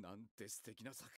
なんて素敵な作品